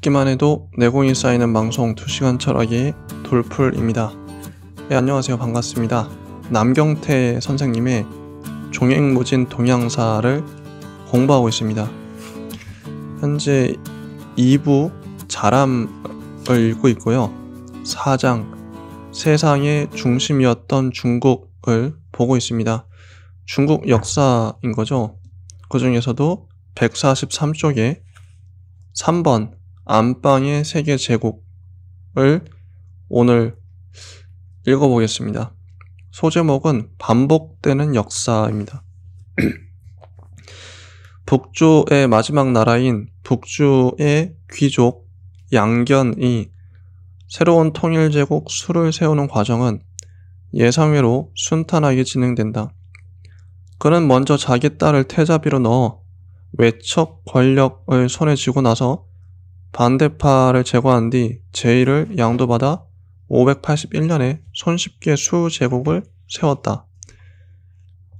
듣기만 해도 내공이 쌓이는 방송 2시간 철학의 돌풀입니다. 네, 안녕하세요. 반갑습니다. 남경태 선생님의 종횡무진 동양사를 공부하고 있습니다. 현재 2부 자람을 읽고 있고요. 4장 세상의 중심이었던 중국을 보고 있습니다. 중국 역사인 거죠. 그 중에서도 143쪽에 3번 안방의 세계 제국을 오늘 읽어보겠습니다. 소제목은 반복되는 역사입니다. 북조의 마지막 나라인 북주의 귀족 양견이 새로운 통일 제국 수를 세우는 과정은 예상외로 순탄하게 진행된다. 그는 먼저 자기 딸을 태자비로 넣어 외척 권력을 손에 쥐고 나서 반대파를 제거한 뒤제의를 양도받아 581년에 손쉽게 수제국을 세웠다.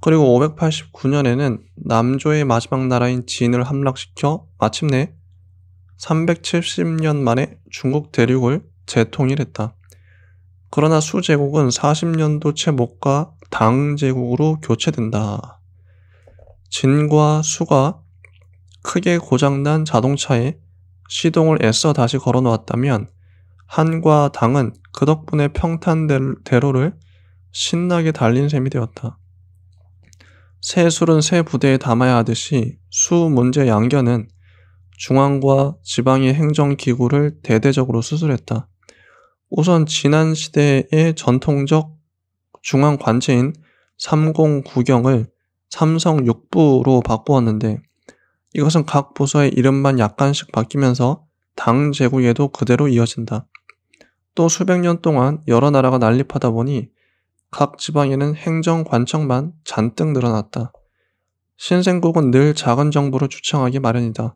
그리고 589년에는 남조의 마지막 나라인 진을 함락시켜 마침내 370년 만에 중국 대륙을 재통일했다. 그러나 수제국은 40년도 채못가 당제국으로 교체된다. 진과 수가 크게 고장난 자동차에 시동을 애써 다시 걸어 놓았다면 한과 당은 그 덕분에 평탄대로를 신나게 달린 셈이 되었다. 새 술은 새 부대에 담아야 하듯이 수 문제 양견은 중앙과 지방의 행정기구를 대대적으로 수술했다. 우선 지난 시대의 전통적 중앙 관제인 삼공구경을 삼성 육부로 바꾸었는데 이것은 각 부서의 이름만 약간씩 바뀌면서 당 제국에도 그대로 이어진다. 또 수백 년 동안 여러 나라가 난립하다 보니 각 지방에는 행정관청만 잔뜩 늘어났다. 신생국은 늘 작은 정부를 주창하기 마련이다.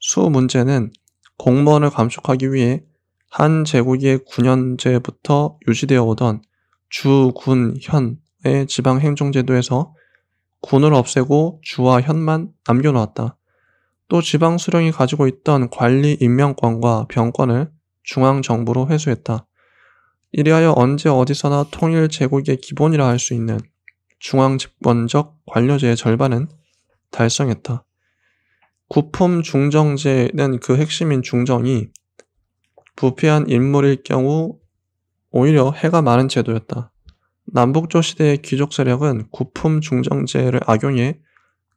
수 문제는 공무원을 감축하기 위해 한 제국의 군현제부터 유지되어 오던 주, 군, 현의 지방 행정제도에서 군을 없애고 주와 현만 남겨놓았다. 또 지방 수령이 가지고 있던 관리 임명권과 병권을 중앙 정부로 회수했다. 이리하여 언제 어디서나 통일 제국의 기본이라 할 수 있는 중앙 집권적 관료제의 절반은 달성했다. 구품 중정제는 그 핵심인 중정이 부패한 인물일 경우 오히려 해가 많은 제도였다. 남북조 시대의 귀족 세력은 구품 중정제를 악용해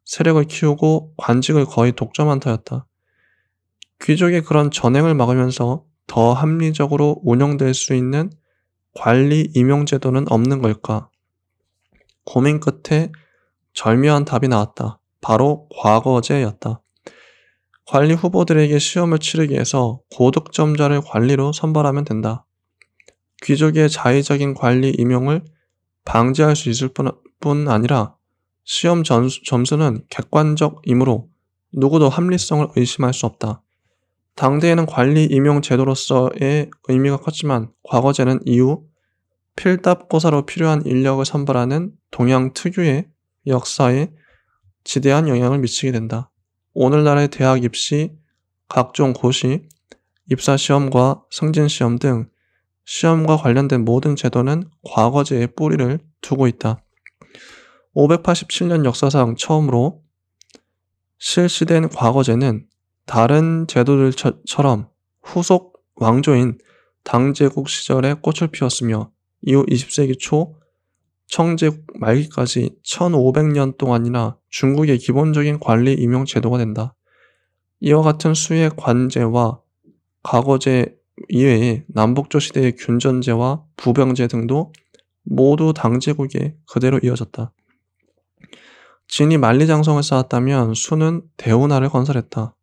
세력을 키우고 관직을 거의 독점한 터였다. 귀족의 그런 전행을 막으면서 더 합리적으로 운영될 수 있는 관리 임용 제도는 없는 걸까? 고민 끝에 절묘한 답이 나왔다. 바로 과거제였다. 관리 후보들에게 시험을 치르기 위해서 고득점자를 관리로 선발하면 된다. 귀족의 자의적인 관리 임용을 방지할 수 있을 뿐 아니라 시험 점수, 점수는 객관적이므로 누구도 합리성을 의심할 수 없다. 당대에는 관리 임용 제도로서의 의미가 컸지만 과거제는 이후 필답고사로 필요한 인력을 선발하는 동양 특유의 역사에 지대한 영향을 미치게 된다. 오늘날의 대학 입시, 각종 고시, 입사시험과 승진시험 등 시험과 관련된 모든 제도는 과거제의 뿌리를 두고 있다. 587년 역사상 처음으로 실시된 과거제는 다른 제도들처럼 후속 왕조인 당제국 시절에 꽃을 피웠으며 이후 20세기 초 청제국 말기까지 1500년 동안이나 중국의 기본적인 관리 임용 제도가 된다. 이와 같은 수의 관제와 과거제 이외에 남북조 시대의 균전제와 부병제 등도 모두 당제국에 그대로 이어졌다. 진이 만리장성을 쌓았다면 수는 대운하를 건설했다.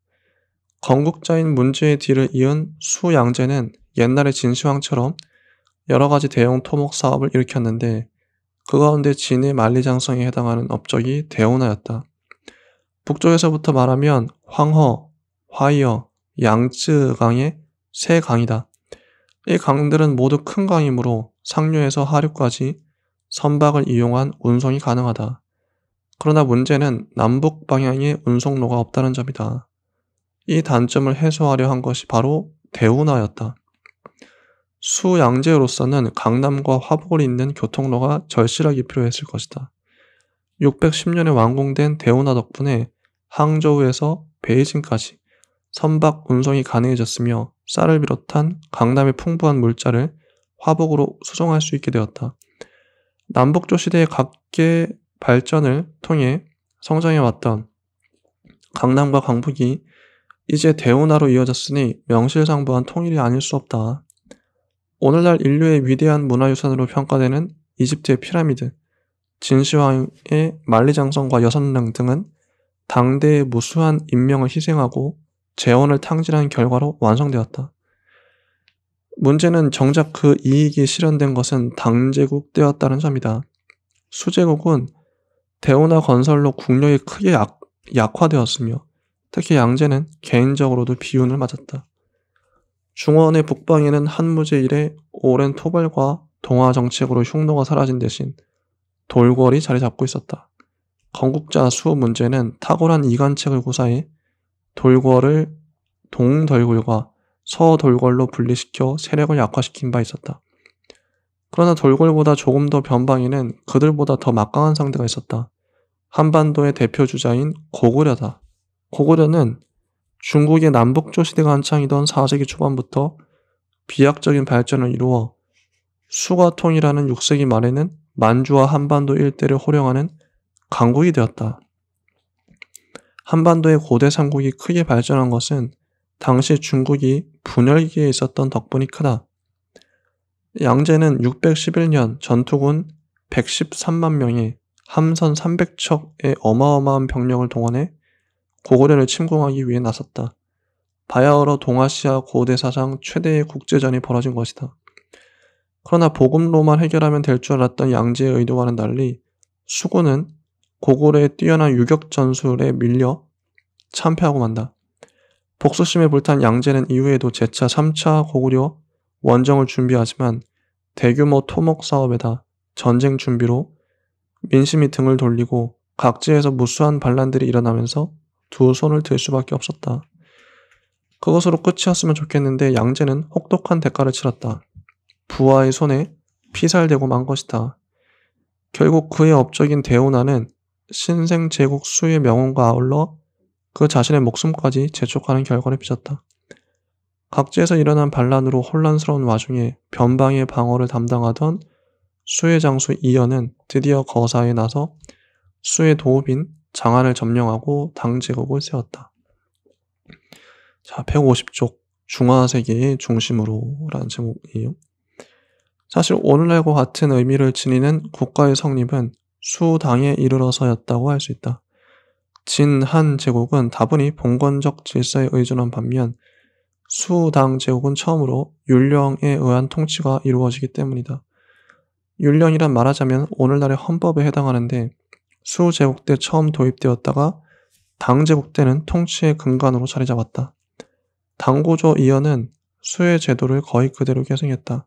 건국자인 문제의 뒤를 이은 수양제는 옛날의 진시황처럼 여러 가지 대형 토목 사업을 일으켰는데 그 가운데 진의 만리장성에 해당하는 업적이 대운하였다. 북쪽에서부터 말하면 황허, 화이어, 양쯔강의 세 강이다. 이 강들은 모두 큰 강이므로 상류에서 하류까지 선박을 이용한 운송이 가능하다. 그러나 문제는 남북 방향의 운송로가 없다는 점이다. 이 단점을 해소하려 한 것이 바로 대운하였다. 수양제로서는 강남과 화북을 잇는 교통로가 절실하게 필요했을 것이다. 610년에 완공된 대운하 덕분에 항저우에서 베이징까지 선박 운송이 가능해졌으며 쌀을 비롯한 강남의 풍부한 물자를 화북으로 수송할 수 있게 되었다. 남북조 시대에 각계 발전을 통해 성장해왔던 강남과 광북이 이제 대운하로 이어졌으니 명실상부한 통일이 아닐 수 없다. 오늘날 인류의 위대한 문화유산으로 평가되는 이집트의 피라미드, 진시황의 만리장성과 여섯릉 등은 당대의 무수한 인명을 희생하고 재원을 탕진한 결과로 완성되었다. 문제는 정작 그 이익이 실현된 것은 당제국 때였다는 점이다. 수제국은 대우나 건설로 국력이 크게 약, 약화되었으며 특히 양재는 개인적으로도 비운을 맞았다. 중원의 북방에는 한무제 일의 오랜 토벌과 동화 정책으로 흉노가 사라진 대신 돌궐이 자리 잡고 있었다. 건국자 수호 문제는 탁월한 이관책을 고사해 돌궐을 동덜굴과 서돌궐로 분리시켜 세력을 약화시킨 바 있었다. 그러나 돌궐보다 조금 더 변방에는 그들보다 더 막강한 상대가 있었다. 한반도의 대표 주자인 고구려다. 고구려는 중국의 남북조 시대가 한창이던 4세기 초반부터 비약적인 발전을 이루어 수가통이라는 6세기 말에는 만주와 한반도 일대를 호령하는 강국이 되었다. 한반도의 고대 삼국이 크게 발전한 것은 당시 중국이 분열기에 있었던 덕분이 크다. 양제는 611년 전투군 113만 명이 함선 300척의 어마어마한 병력을 동원해 고구려를 침공하기 위해 나섰다. 바야흐로 동아시아 고대 사상 최대의 국제전이 벌어진 것이다. 그러나 보음로만 해결하면 될 줄 알았던 양제의 의도와는 달리 수군은 고구려의 뛰어난 유격 전술에 밀려 참패하고 만다. 복수심에 불탄 양제는 이후에도 제차 3차 고구려 원정을 준비하지만 대규모 토목 사업에다 전쟁 준비로 민심이 등을 돌리고 각지에서 무수한 반란들이 일어나면서 두 손을 들 수밖에 없었다. 그것으로 끝이었으면 좋겠는데 양제는 혹독한 대가를 치렀다. 부하의 손에 피살되고 만 것이다. 결국 그의 업적인 대운하는 신생 제국 수의 명운과 아울러 그 자신의 목숨까지 재촉하는 결과를 빚었다. 각지에서 일어난 반란으로 혼란스러운 와중에 변방의 방어를 담당하던 수의 장수 이연은 드디어 거사에 나서 수의 도읍인 장안을 점령하고 당제국을 세웠다. 자, 150쪽 중화세계의 중심으로라는 제목이에요. 사실 오늘날과 같은 의미를 지니는 국가의 성립은 수당에 이르러서였다고 할 수 있다. 진 한 제국은 다분히 봉건적 질서에 의존한 반면 수당 제국은 처음으로 율령에 의한 통치가 이루어지기 때문이다. 율령이란 말하자면 오늘날의 헌법에 해당하는데 수 제국 때 처음 도입되었다가 당 제국 때는 통치의 근간으로 자리 잡았다. 당고조 이현은 수의 제도를 거의 그대로 계승했다.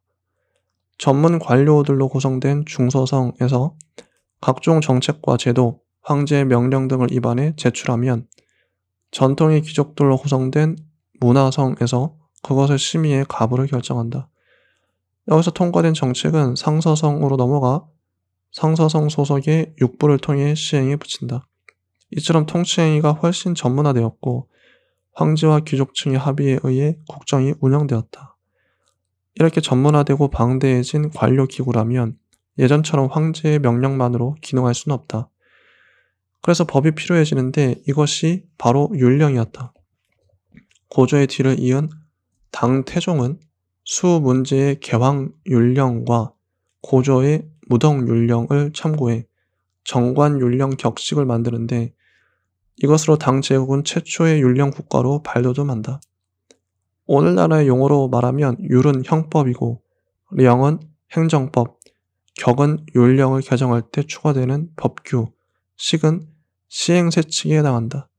전문 관료들로 구성된 중서성에서 각종 정책과 제도, 황제의 명령 등을 입안해 제출하면 전통의 귀족들로 구성된 문화성에서 그것을 심의해 가부를 결정한다. 여기서 통과된 정책은 상서성으로 넘어가 상서성 소속의 육부를 통해 시행에 붙인다. 이처럼 통치행위가 훨씬 전문화되었고 황제와 귀족층의 합의에 의해 국정이 운영되었다. 이렇게 전문화되고 방대해진 관료기구라면 예전처럼 황제의 명령만으로 기능할 수는 없다. 그래서 법이 필요해지는데 이것이 바로 율령이었다. 고조의 뒤를 이은 당태종은 수문제의 개황율령과 고조의 무덕율령을 참고해 정관율령 격식을 만드는데 이것으로 당 제국은 최초의 율령 국가로 발돋움한다. 오늘날의 용어로 말하면 율은 형법이고 령은 행정법, 격은 율령을 개정할 때 추가되는 법규, 식은 시행세칙에 해당한다.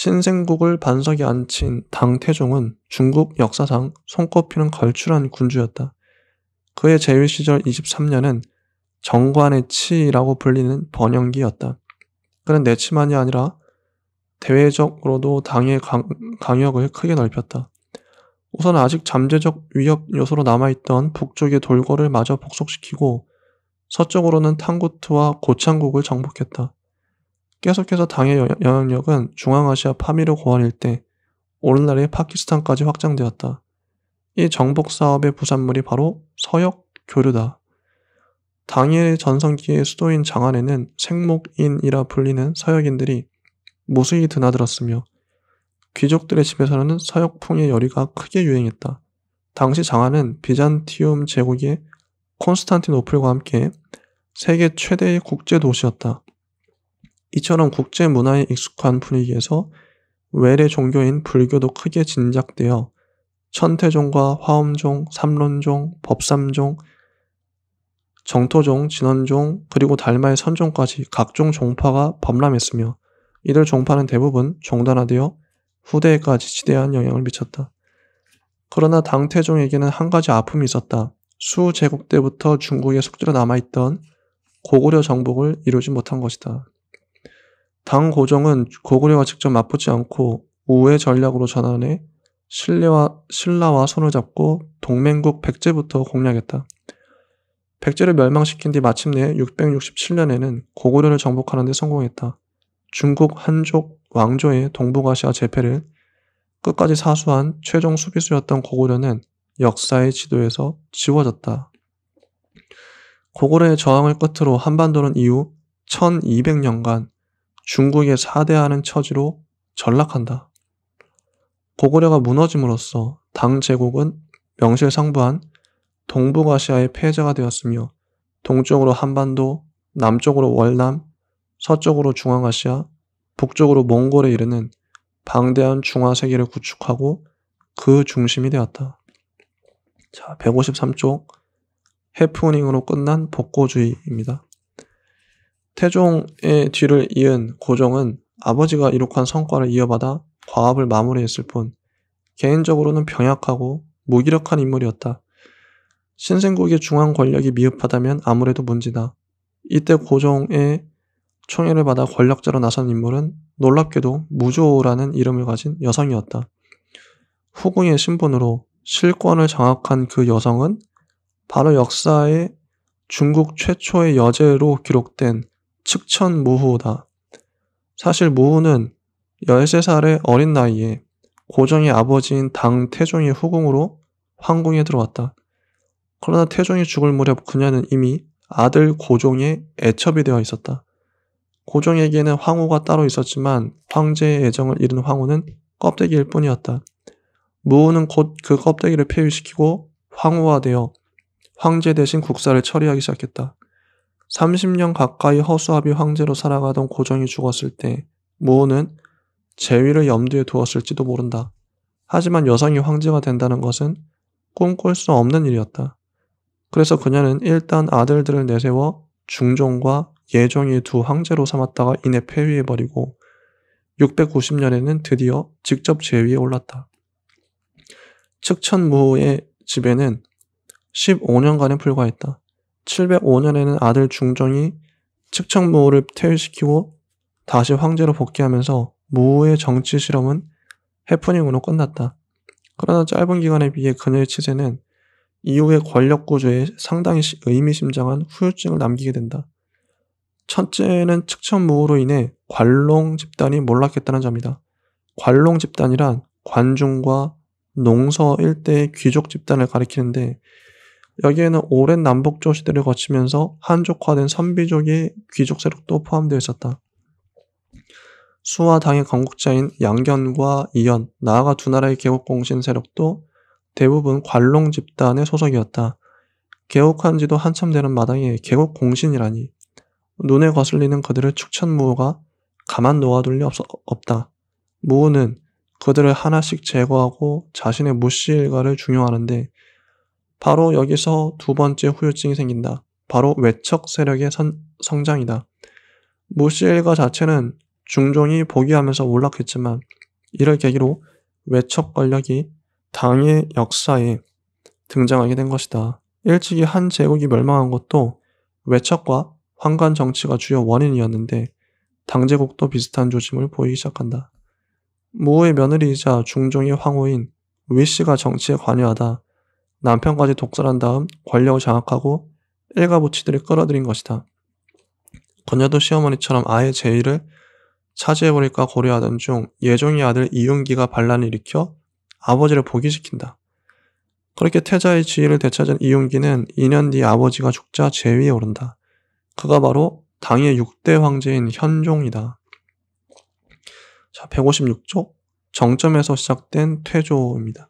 신생국을 반석에 앉힌 당태종은 중국 역사상 손꼽히는 걸출한 군주였다. 그의 재위 시절 23년은 정관의 치라고 불리는 번영기였다. 그는 내치만이 아니라 대외적으로도 당의 강, 강역을 크게 넓혔다. 우선 아직 잠재적 위협 요소로 남아있던 북쪽의 돌궐을 마저 복속시키고 서쪽으로는 탕구트와 고창국을 정복했다. 계속해서 당의 영향력은 중앙아시아 파미르 고원 일때 오늘날의 파키스탄까지 확장되었다. 이 정복 사업의 부산물이 바로 서역 교류다. 당의 전성기의 수도인 장안에는 생목인이라 불리는 서역인들이 무수히 드나들었으며 귀족들의 집에서는 서역풍의 열의가 크게 유행했다. 당시 장안은 비잔티움 제국의 콘스탄티노플과 함께 세계 최대의 국제 도시였다. 이처럼 국제 문화에 익숙한 분위기에서 외래 종교인 불교도 크게 진작되어 천태종과 화엄종, 삼론종, 법삼종, 정토종, 진원종, 그리고 달마의 선종까지 각종 종파가 범람했으며 이들 종파는 대부분 종단화되어 후대에까지 지대한 영향을 미쳤다. 그러나 당태종에게는 한 가지 아픔이 있었다. 수제국 때부터 중국의 숙제로 남아있던 고구려 정복을 이루지 못한 것이다. 당 고정은 고구려와 직접 맞붙지 않고 우회 전략으로 전환해 신뢰와 신라와 손을 잡고 동맹국 백제부터 공략했다. 백제를 멸망시킨 뒤 마침내 667년에는 고구려를 정복하는데 성공했다. 중국 한족 왕조의 동북아시아 제패를 끝까지 사수한 최종 수비수였던 고구려는 역사의 지도에서 지워졌다. 고구려의 저항을 끝으로 한반도는 이후 1200년간 중국의 사대하는 처지로 전락한다. 고구려가 무너짐으로써 당 제국은 명실상부한 동북아시아의 패자가 되었으며 동쪽으로 한반도, 남쪽으로 월남, 서쪽으로 중앙아시아, 북쪽으로 몽골에 이르는 방대한 중화세계를 구축하고 그 중심이 되었다. 자, 153쪽 해프닝으로 끝난 복고주의입니다. 태종의 뒤를 이은 고종은 아버지가 이룩한 성과를 이어받아 과업을 마무리했을 뿐 개인적으로는 병약하고 무기력한 인물이었다. 신생국의 중앙 권력이 미흡하다면 아무래도 문제다. 이때 고종의 총애를 받아 권력자로 나선 인물은 놀랍게도 무조라는 이름을 가진 여성이었다. 후궁의 신분으로 실권을 장악한 그 여성은 바로 역사의 중국 최초의 여제로 기록된 측천 무후다. 사실 무후는 13살의 어린 나이에 고종의 아버지인 당 태종의 후궁으로 황궁에 들어왔다. 그러나 태종이 죽을 무렵 그녀는 이미 아들 고종의 애첩이 되어 있었다. 고종에게는 황후가 따로 있었지만 황제의 애정을 잃은 황후는 껍데기일 뿐이었다. 무후는 곧 그 껍데기를 폐위시키고 황후화되어 황제 대신 국사를 처리하기 시작했다. 30년 가까이 허수아비 황제로 살아가던 고정이 죽었을 때 무호는 재위를 염두에 두었을지도 모른다. 하지만 여성이 황제가 된다는 것은 꿈꿀 수 없는 일이었다. 그래서 그녀는 일단 아들들을 내세워 중종과 예종이 두 황제로 삼았다가 이내 폐위해버리고 690년에는 드디어 직접 제위에 올랐다. 측천무호의 집에는 15년간에 불과했다. 705년에는 아들 중종이 측청무를 퇴위시키고 다시 황제로 복귀하면서 무의 정치 실험은 해프닝으로 끝났다. 그러나 짧은 기간에 비해 그녀의 치세는 이후의 권력 구조에 상당히 의미심장한 후유증을 남기게 된다. 첫째는 측천무호로 인해 관롱 집단이 몰락했다는 점이다. 관롱 집단이란 관중과 농서 일대의 귀족 집단을 가리키는데 여기에는 오랜 남북조 시대를 거치면서 한족화된 선비족의 귀족 세력도 포함되어 있었다. 수와 당의 건국자인 양견과 이연, 나아가 두 나라의 개국공신 세력도 대부분 관롱 집단의 소속이었다. 개국한 지도 한참 되는 마당에 개국공신이라니. 눈에 거슬리는 그들의 축천무호가 가만 놓아둘 리 없, 없다. 무호는 그들을 하나씩 제거하고 자신의 무시 일가를 중용하는데 바로 여기서 두 번째 후유증이 생긴다. 바로 외척 세력의 선, 성장이다. 무시 일가 자체는 중종이 복위하면서 몰락했지만 이를 계기로 외척 권력이 당의 역사에 등장하게 된 것이다. 일찍이 한 제국이 멸망한 것도 외척과 황관 정치가 주요 원인이었는데 당제국도 비슷한 조짐을 보이기 시작한다. 무의 며느리이자 중종의 황후인 위씨가 정치에 관여하다 남편까지 독살한 다음 권력을 장악하고 일가부치들이 끌어들인 것이다. 건여도 시어머니처럼 아예 제의를 차지해버릴까 고려하던 중 예종의 아들 이윤기가 반란을 일으켜 아버지를 복위시킨다. 그렇게 태자의 지위를 되찾은 이윤기는 2년 뒤 아버지가 죽자 제위에 오른다. 그가 바로 당의 6대 황제인 현종이다. 자, 156쪽 정점에서 시작된 퇴조입니다.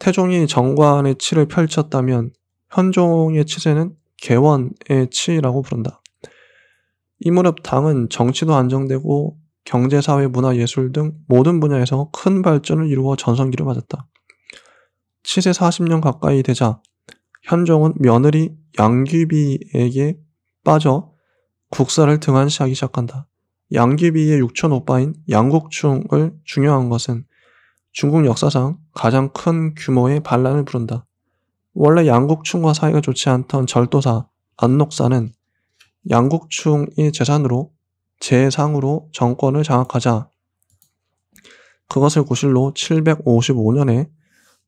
태종이 정관의 치를 펼쳤다면 현종의 치세는 개원의 치라고 부른다. 이 무렵 당은 정치도 안정되고 경제, 사회, 문화, 예술 등 모든 분야에서 큰 발전을 이루어 전성기를 맞았다. 치세 40년 가까이 되자 현종은 며느리 양귀비에게 빠져 국사를 등한시하기 시작한다. 양귀비의 육촌 오빠인 양국충을 중요한 것은 중국 역사상 가장 큰 규모의 반란을 부른다. 원래 양국충과 사이가 좋지 않던 절도사 안녹사는 양국충의 재산으로 재상으로 정권을 장악하자 그것을 고실로 755년에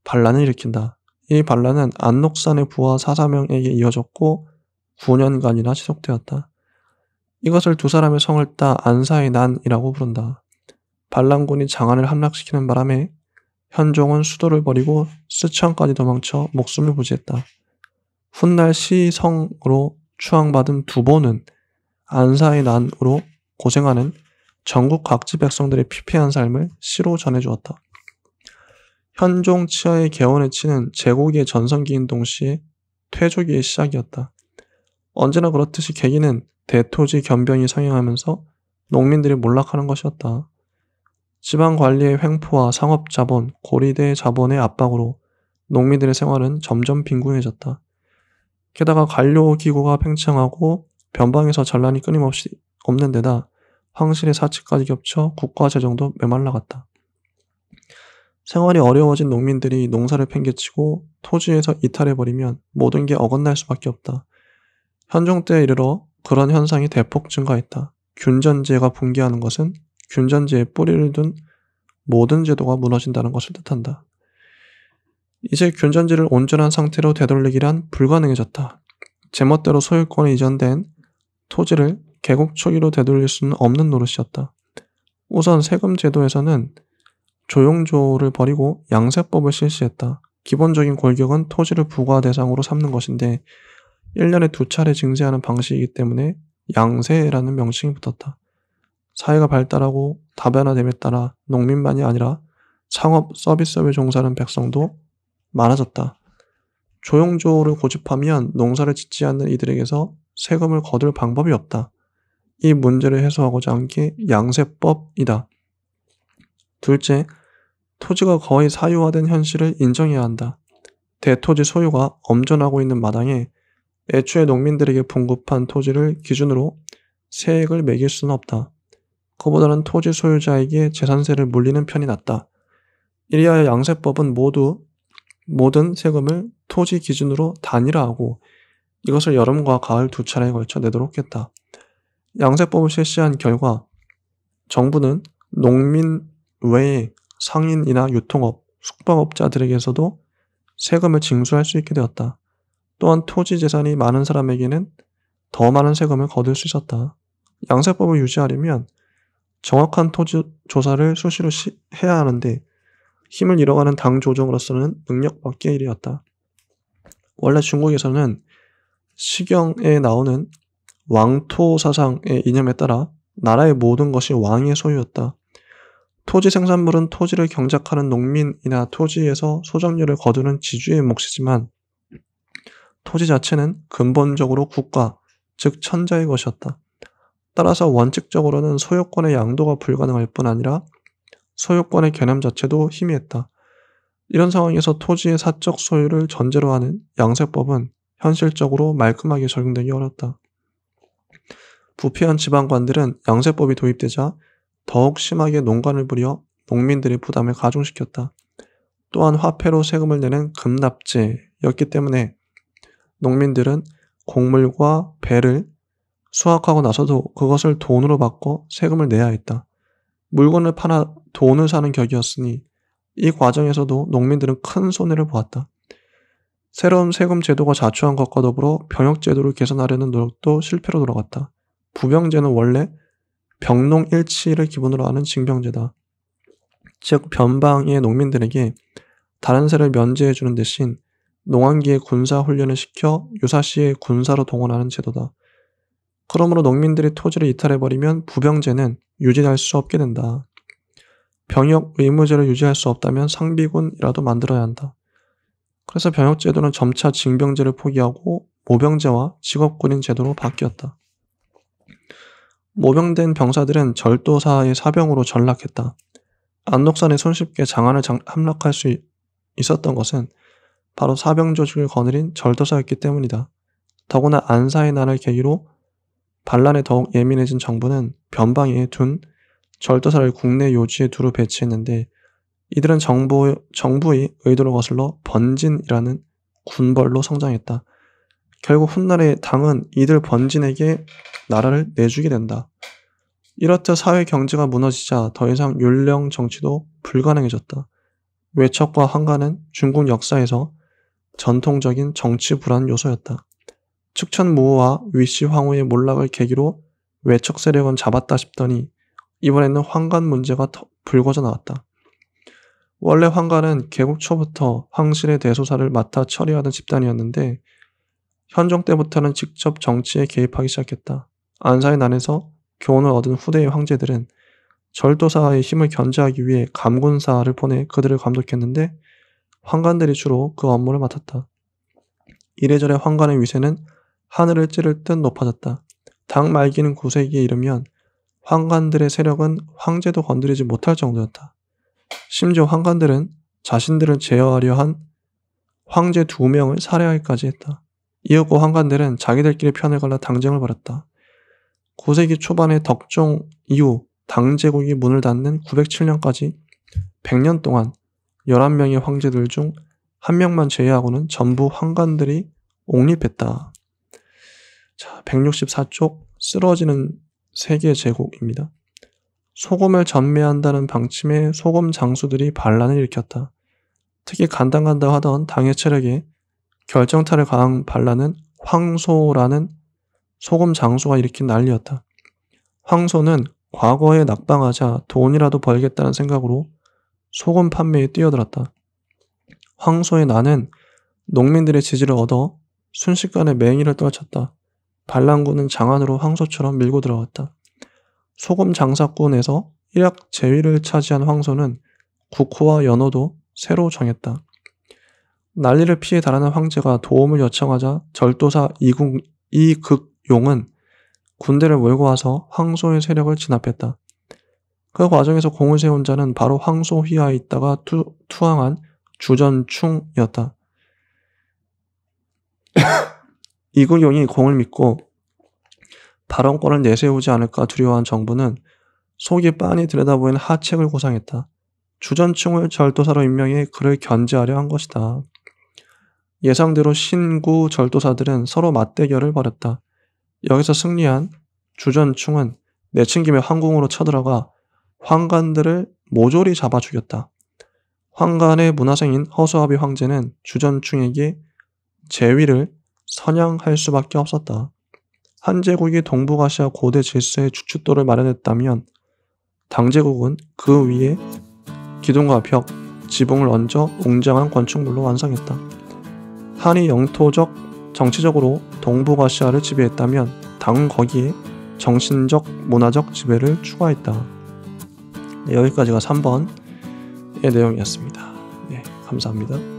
반란을 일으킨다. 이 반란은 안녹산의 부하 4사명에게 이어졌고 9년간이나 지속되었다. 이것을 두 사람의 성을 따 안사의 난이라고 부른다. 반란군이 장안을 함락시키는 바람에 현종은 수도를 버리고 쓰천까지 도망쳐 목숨을 부지했다. 훗날 시성으로 추앙받은 두보는 안사의 난으로 고생하는 전국 각지 백성들의 피폐한 삶을 시로 전해주었다. 현종 치하의 개원의 치는 제국의 전성기인 동시에 퇴조기의 시작이었다. 언제나 그렇듯이 계기는 대토지 견병이 상행하면서 농민들이 몰락하는 것이었다. 지방관리의 횡포와 상업자본, 고리대 자본의 압박으로 농민들의 생활은 점점 빈궁해졌다. 게다가 관료기구가 팽창하고 변방에서 전란이 끊임없이 없는 데다 황실의 사치까지 겹쳐 국가 재정도 메말라갔다. 생활이 어려워진 농민들이 농사를 팽개치고 토지에서 이탈해버리면 모든 게 어긋날 수밖에 없다. 현종 때에 이르러 그런 현상이 대폭 증가했다. 균전제가 붕괴하는 것은 균전지에 뿌리를 둔 모든 제도가 무너진다는 것을 뜻한다. 이제 균전지를 온전한 상태로 되돌리기란 불가능해졌다. 제멋대로 소유권이 이전된 토지를 개국 초기로 되돌릴 수는 없는 노릇이었다. 우선 세금 제도에서는 조용조를 버리고 양세법을 실시했다. 기본적인 골격은 토지를 부과 대상으로 삼는 것인데 1년에 두 차례 증세하는 방식이기 때문에 양세라는 명칭이 붙었다. 사회가 발달하고 다변화됨에 따라 농민만이 아니라 창업 서비스업에 종사하는 백성도 많아졌다. 조용조를 고집하면 농사를 짓지 않는 이들에게서 세금을 거둘 방법이 없다. 이 문제를 해소하고자 한 게 양세법이다. 둘째, 토지가 거의 사유화된 현실을 인정해야 한다. 대토지 소유가 엄존하고 있는 마당에 애초에 농민들에게 분급한 토지를 기준으로 세액을 매길 수는 없다. 그보다는 토지 소유자에게 재산세를 물리는 편이 낫다. 이리하여 양세법은 모두 모든 세금을 토지 기준으로 단일화하고 이것을 여름과 가을 두 차례에 걸쳐 내도록 했다. 양세법을 실시한 결과 정부는 농민 외에 상인이나 유통업, 숙박업자들에게서도 세금을 징수할 수 있게 되었다. 또한 토지 재산이 많은 사람에게는 더 많은 세금을 거둘 수 있었다. 양세법을 유지하려면 정확한 토지 조사를 수시로 시, 해야 하는데 힘을 잃어가는 당 조정으로서는 능력 밖의 일이었다. 원래 중국에서는 시경에 나오는 왕토 사상의 이념에 따라 나라의 모든 것이 왕의 소유였다. 토지 생산물은 토지를 경작하는 농민이나 토지에서 소장료를 거두는 지주의 몫이지만 토지 자체는 근본적으로 국가, 즉 천자의 것이었다. 따라서 원칙적으로는 소유권의 양도가 불가능할 뿐 아니라 소유권의 개념 자체도 희미했다. 이런 상황에서 토지의 사적 소유를 전제로 하는 양세법은 현실적으로 말끔하게 적용되기 어렵다. 부패한 지방관들은 양세법이 도입되자 더욱 심하게 농간을 부려 농민들의 부담을 가중시켰다. 또한 화폐로 세금을 내는 금납제였기 때문에 농민들은 곡물과 배를 수확하고 나서도 그것을 돈으로 바꿔 세금을 내야 했다. 물건을 팔아 돈을 사는 격이었으니 이 과정에서도 농민들은 큰 손해를 보았다. 새로운 세금 제도가 자초한 것과 더불어 병역 제도를 개선하려는 노력도 실패로 돌아갔다. 부병제는 원래 병농 일치를 기본으로 하는 징병제다. 즉 변방의 농민들에게 다른 세를 면제해 주는 대신 농한기에 군사 훈련을 시켜 유사시에 군사로 동원하는 제도다. 그러므로 농민들이 토지를 이탈해버리면 부병제는 유지될수 없게 된다. 병역 의무제를 유지할 수 없다면 상비군이라도 만들어야 한다. 그래서 병역제도는 점차 징병제를 포기하고 모병제와 직업군인 제도로 바뀌었다. 모병된 병사들은 절도사의 사병으로 전락했다. 안록산에 손쉽게 장안을 장, 함락할 수 있었던 것은 바로 사병 조직을 거느린 절도사였기 때문이다. 더구나 안사의 날을 계기로 반란에 더욱 예민해진 정부는 변방에 둔 절도사를 국내 요지에 두루 배치했는데 이들은 정부, 정부의 의도를 거슬러 번진이라는 군벌로 성장했다. 결국 훗날의 당은 이들 번진에게 나라를 내주게 된다. 이렇듯 사회 경제가 무너지자 더 이상 율령 정치도 불가능해졌다. 외척과 한가는 중국 역사에서 전통적인 정치 불안 요소였다. 축천 무호와 위씨 황후의 몰락을 계기로 외척 세력은 잡았다 싶더니 이번에는 환관 문제가 더 불거져 나왔다. 원래 환관은 개국 초부터 황실의 대소사를 맡아 처리하던 집단이었는데 현종 때부터는 직접 정치에 개입하기 시작했다. 안사의 난에서 교훈을 얻은 후대의 황제들은 절도사의 힘을 견제하기 위해 감군사를 보내 그들을 감독했는데 환관들이 주로 그 업무를 맡았다. 이래저래 환관의 위세는 하늘을 찌를 듯 높아졌다. 당 말기는 9세기에 이르면 황관들의 세력은 황제도 건드리지 못할 정도였다. 심지어 황관들은 자신들을 제어하려 한 황제 두 명을 살해하기까지 했다. 이윽고 황관들은 자기들끼리 편을 갈라 당쟁을 벌였다. 9세기 초반에 덕종 이후 당제국이 문을 닫는 907년까지 100년 동안 11명의 황제들 중 1명만 제외하고는 전부 황관들이 옹립했다. 자, 164쪽 쓰러지는 세계 제국입니다. 소금을 전매한다는 방침에 소금 장수들이 반란을 일으켰다. 특히 간당간당 하던 당의 체력에 결정타를 가한 반란은 황소라는 소금 장수가 일으킨 난리였다. 황소는 과거에 낙방하자 돈이라도 벌겠다는 생각으로 소금 판매에 뛰어들었다. 황소의 난은 농민들의 지지를 얻어 순식간에 맹위를 떨쳤다. 반란군은 장안으로 황소처럼 밀고 들어왔다 소금 장사꾼에서 일약 제위를 차지한 황소는 국호와 연호도 새로 정했다. 난리를 피해 달아난 황제가 도움을 요청하자 절도사 이궁, 이극용은 군대를 몰고 와서 황소의 세력을 진압했다. 그 과정에서 공을 세운 자는 바로 황소 휘하에 있다가 투, 항한 주전충이었다. 이군용이 공을 믿고 발언권을 내세우지 않을까 두려워한 정부는 속이 빤히 들여다보인 하책을 고상했다. 주전층을 절도사로 임명해 그를 견제하려 한 것이다. 예상대로 신구 절도사들은 서로 맞대결을 벌였다. 여기서 승리한 주전충은 내친김에 황궁으로 쳐들어가 황관들을 모조리 잡아 죽였다. 황관의 문화생인 허수아비 황제는 주전충에게 제위를 선양할 수밖에 없었다. 한제국이 동북아시아 고대 질서의 주춧돌을 마련했다면 당제국은 그 위에 기둥과 벽, 지붕을 얹어 웅장한 건축물로 완성했다. 한이 영토적, 정치적으로 동북아시아를 지배했다면 당은 거기에 정신적, 문화적 지배를 추가했다. 네, 여기까지가 3번의 내용이었습니다. 네, 감사합니다.